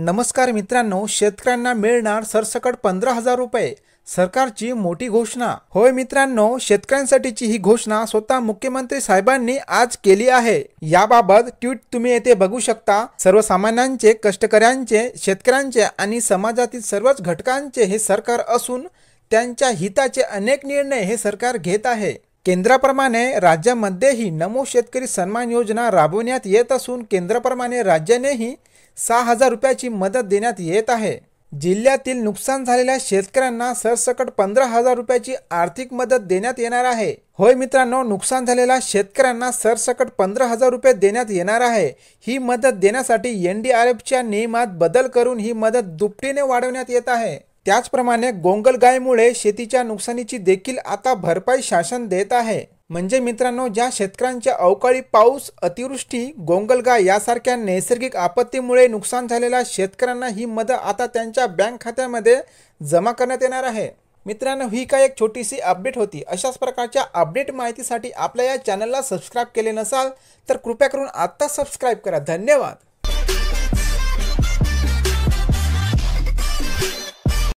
नमस्कार मित्रांनो शेतकऱ्यांना मिळणार सरसकट पंधरा हजार रुपये सरकारची मोठी घोषणा होय मित्रांनो शेतकऱ्यांसाठीची ही घोषणा स्वतः मुख्यमंत्री साहेबांनी आज केली आहे याबाबत ट्विट तुम्ही येथे बघू शकता सर्वसामान्यांचे कष्टकऱ्यांचे शेतकऱ्यांचे आणि समाजातील सर्वच घटकांचे हे सरकार असून त्यांच्या हिताचे अनेक निर्णय हे सरकार घेत आहे केंद्राप्रमाणे राज्यामध्येही नमो शेतकरी सन्मान योजना राबवण्यात येत असून केंद्राप्रमाणे राज्यानेही सहा हजार रुपयाची मदत देण्यात येत आहे जिल्ह्यातील नुकसान झालेल्या शेतकऱ्यांना सरसकट पंधरा हजार रुपयाची आर्थिक मदत देण्यात येणार आहे होय मित्रांनो नुकसान झालेल्या शेतकऱ्यांना सरसकट पंधरा हजार रुपये देण्यात येणार आहे ही मदत देण्यासाठी एन डी आर एफच्या नियमात बदल करून ही मदत दुपटीने वाढवण्यात येत आहे त्याचप्रमाणे गोंगलगायमुळे शेतीच्या नुकसानीची देखील आता भरपाई शासन देत आहे म्हणजे मित्रांनो ज्या शेतकऱ्यांच्या अवकाळी पाऊस अतिवृष्टी गोंगलगाय यासारख्या नैसर्गिक आपत्तीमुळे नुकसान झालेल्या शेतकऱ्यांना ही मदत आता त्यांच्या बँक खात्यामध्ये जमा करण्यात येणार आहे मित्रांनो ही काय एक छोटीशी अपडेट होती अशाच प्रकारच्या अपडेट माहितीसाठी आपल्या या चॅनलला सबस्क्राईब केले नसाल तर कृपया करून आत्ता सबस्क्राईब करा धन्यवाद